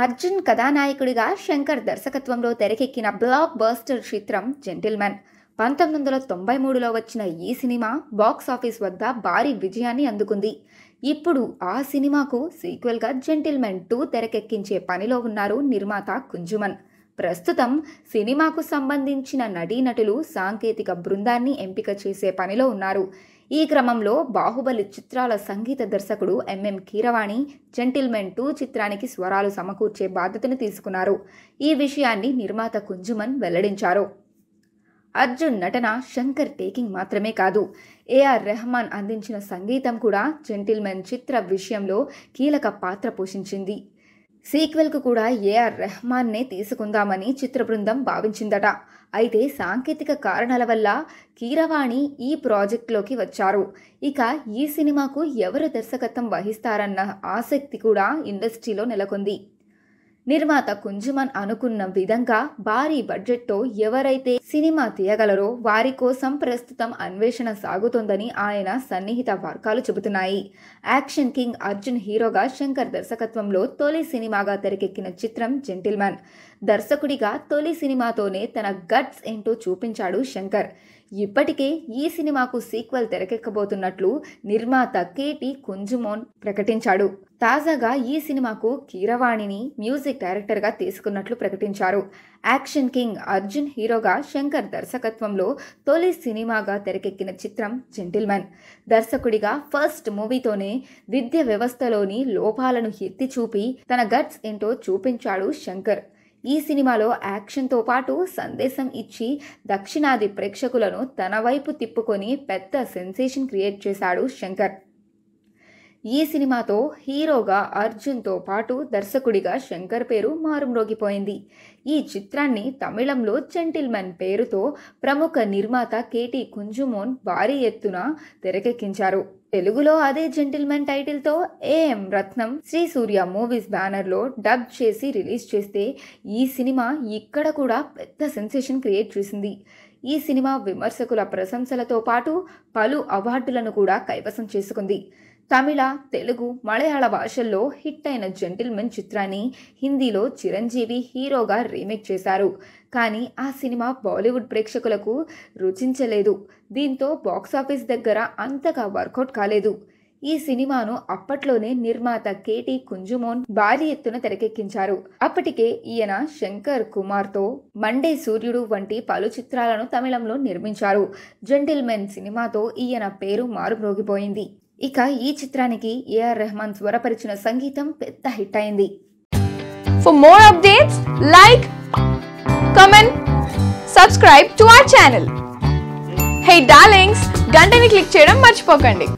అర్జున్ కథానాయకుడిగా శంకర్ దర్శకత్వంలో తెరకెక్కిన బ్లాక్ బస్టర్ చిత్రం జెంటిల్మెన్ పంతొమ్మిది వందల తొంభై మూడులో వచ్చిన ఈ సినిమా బాక్స్ ఆఫీస్ వద్ద భారీ విజయాన్ని అందుకుంది ఇప్పుడు ఆ సినిమాకు సీక్వెల్గా జెంటిల్మెన్ టూ తెరకెక్కించే పనిలో ఉన్నారు నిర్మాత కుంజుమన్ ప్రస్తుతం సినిమాకు సంబంధించిన నటీనటులు సాంకేతిక బృందాన్ని ఎంపిక చేసే పనిలో ఉన్నారు ఈ క్రమంలో బాహుబలి చిత్రాల సంగీత దర్శకుడు ఎంఎం కీరవాణి జెంటిల్మెన్ టూ చిత్రానికి స్వరాలు సమకూర్చే బాధ్యతను తీసుకున్నారు ఈ విషయాన్ని నిర్మాత కుంజుమన్ వెల్లడించారు అర్జున్ నటన శంకర్ టేకింగ్ మాత్రమే కాదు ఏఆర్ రెహమాన్ అందించిన సంగీతం కూడా జెంటిల్మెన్ చిత్ర విషయంలో కీలక పాత్ర పోషించింది సీక్వెల్కు కూడా ఏఆర్ రెహమాన్నే తీసుకుందామని చిత్ర బృందం భావించిందట అయితే సాంకేతిక కారణాల వల్ల కీరవాణి ఈ ప్రాజెక్ట్లోకి వచ్చారు ఇక ఈ సినిమాకు ఎవరు దర్శకత్వం వహిస్తారన్న ఆసక్తి కూడా ఇండస్ట్రీలో నెలకొంది నిర్మాత కుంజుమన్ అనుకున్న విధంగా భారీ బడ్జెట్తో ఎవరైతే సినిమా తీయగలరో వారి కోసం ప్రస్తుతం అన్వేషణ సాగుతోందని ఆయన సన్నిహిత వర్గాలు చెబుతున్నాయి యాక్షన్ కింగ్ అర్జున్ హీరోగా శంకర్ దర్శకత్వంలో తొలి సినిమాగా తెరకెక్కిన చిత్రం జెంటిల్మన్ దర్శకుడిగా తొలి సినిమాతోనే తన గట్స్ ఏంటో చూపించాడు శంకర్ ఇప్పటికే ఈ సినిమాకు సీక్వెల్ తెరకెక్కబోతున్నట్లు నిర్మాత కేటీ కుంజుమోన్ ప్రకటించాడు తాజాగా ఈ సినిమాకు కీరవాణిని మ్యూజిక్ డైరెక్టర్గా తీసుకున్నట్లు ప్రకటించారు యాక్షన్ కింగ్ అర్జున్ హీరోగా శంకర్ దర్శకత్వంలో తొలి సినిమాగా తెరకెక్కిన చిత్రం జెంటిల్మెన్ దర్శకుడిగా ఫస్ట్ మూవీతోనే విద్య వ్యవస్థలోని లోపాలను ఎత్తి చూపి తన గట్స్ ఏంటో చూపించాడు శంకర్ ఈ సినిమాలో యాక్షన్తో పాటు సందేశం ఇచ్చి దక్షిణాది ప్రేక్షకులను తన వైపు తిప్పుకొని పెద్ద సెన్సేషన్ క్రియేట్ చేశాడు శంకర్ ఈ సినిమాతో హీరోగా అర్జున్తో పాటు దర్శకుడిగా శంకర్ పేరు మారుమ్రోగిపోయింది ఈ చిత్రాన్ని తమిళంలో జెంటిల్మెన్ పేరుతో ప్రముఖ నిర్మాత కేటి కుంజుమోన్ భారీ ఎత్తున తెరకెక్కించారు తెలుగులో అదే జెంటిల్మెన్ టైటిల్తో ఏఎం రత్నం శ్రీ సూర్య మూవీస్ బ్యానర్లో డబ్ చేసి రిలీజ్ చేస్తే ఈ సినిమా ఇక్కడ కూడా పెద్ద సెన్సేషన్ క్రియేట్ చేసింది ఈ సినిమా విమర్శకుల ప్రశంసలతో పాటు పలు అవార్డులను కూడా కైవసం చేసుకుంది తమిళ తెలుగు మలయాళ భాషల్లో హిట్ అయిన జెంటిల్మెన్ చిత్రాన్ని హిందీలో చిరంజీవి హీరోగా రీమేక్ చేశారు కానీ ఆ సినిమా బాలీవుడ్ ప్రేక్షకులకు రుచించలేదు దీంతో బాక్సాఫీస్ దగ్గర అంతగా వర్కౌట్ కాలేదు ఈ సినిమాను అప్పట్లోనే నిర్మాత కేటీ కుంజుమోన్ భారీ ఎత్తున తెరకెక్కించారు అప్పటికే ఈయన శంకర్ కుమార్తో మండే సూర్యుడు వంటి పలు చిత్రాలను తమిళంలో నిర్మించారు జెంటిల్మెన్ సినిమాతో ఈయన పేరు మారుమ్రోగిపోయింది ఇక ఈ చిత్రానికి ఏఆర్ రెహమాన్ స్వరపరిచిన సంగీతం పెద్ద హిట్ అయింది for more updates like comment subscribe to our channel hey darlings గంటని క్లిక్ చేయడం మర్చిపోకండి